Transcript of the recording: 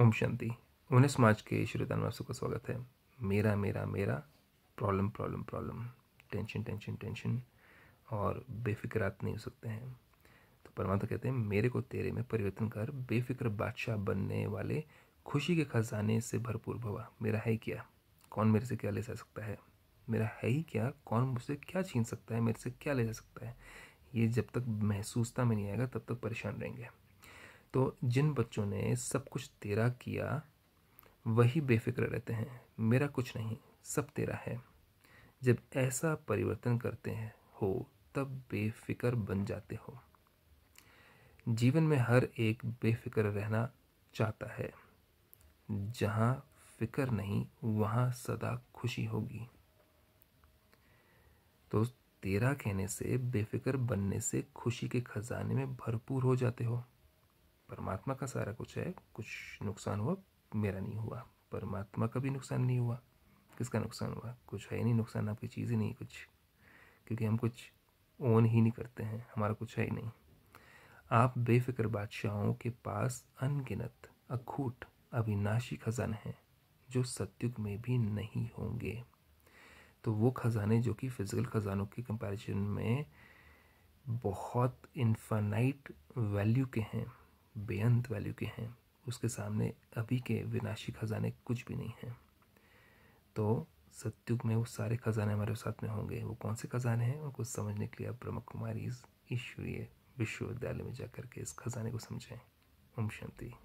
ओम शांति उन्हें समाज के श्रोता में आपका स्वागत है मेरा मेरा मेरा problem problem problem tension tension tension और बेफिक्रात नहीं हो सकते हैं तो परमात्मा कहते हैं मेरे को तेरे में परिवर्तन कर बेफिक्र बादशाह बनने वाले खुशी के खजाने से भरपूर भवा मेरा है क्या कौन मेरे से क्या ले जा सकता है मेरा है ही क्या कौन मुझसे क्या छीन सकता है मेरे से क्या ले जा सकता है ये जब तक महसूसता में नहीं आएगा तब तक परेशान रहेंगे तो जिन बच्चों ने सब कुछ तेरा किया वही बेफिक्र रहते हैं मेरा कुछ नहीं सब तेरा है जब ऐसा परिवर्तन करते हैं हो तब बेफिक्र बन जाते हो जीवन में हर एक बेफिक्र रहना चाहता है जहाँ फिक्र नहीं वहाँ सदा खुशी होगी तो तेरा कहने से बेफिक्र बनने से खुशी के खजाने में भरपूर हो जाते हो परमात्मा का सारा कुछ है कुछ नुकसान हुआ मेरा नहीं हुआ परमात्मा का भी नुकसान नहीं हुआ किसका नुकसान हुआ कुछ है ही नहीं नुकसान आपकी चीज़ ही नहीं कुछ क्योंकि हम कुछ ओन ही नहीं करते हैं हमारा कुछ है ही नहीं आप बेफिक्र बादशाहों के पास अनगिनत अखूट अविनाशी खजाने हैं जो सत्युग में भी नहीं होंगे तो वो खजाने जो कि फिज़िकल ख़जानों के कंपैरिजन में बहुत इन्फानाइट वैल्यू के हैं बेअंत वैल्यू के हैं उसके सामने अभी के विनाशी खजाने कुछ भी नहीं हैं तो सत्युग में वो सारे खजाने हमारे साथ में होंगे वो कौन से खजाने हैं उनको समझने के लिए आप ब्रह्म कुमारी ईश्वरीय विश्वविद्यालय में जाकर के इस खजाने को समझें ओम शांति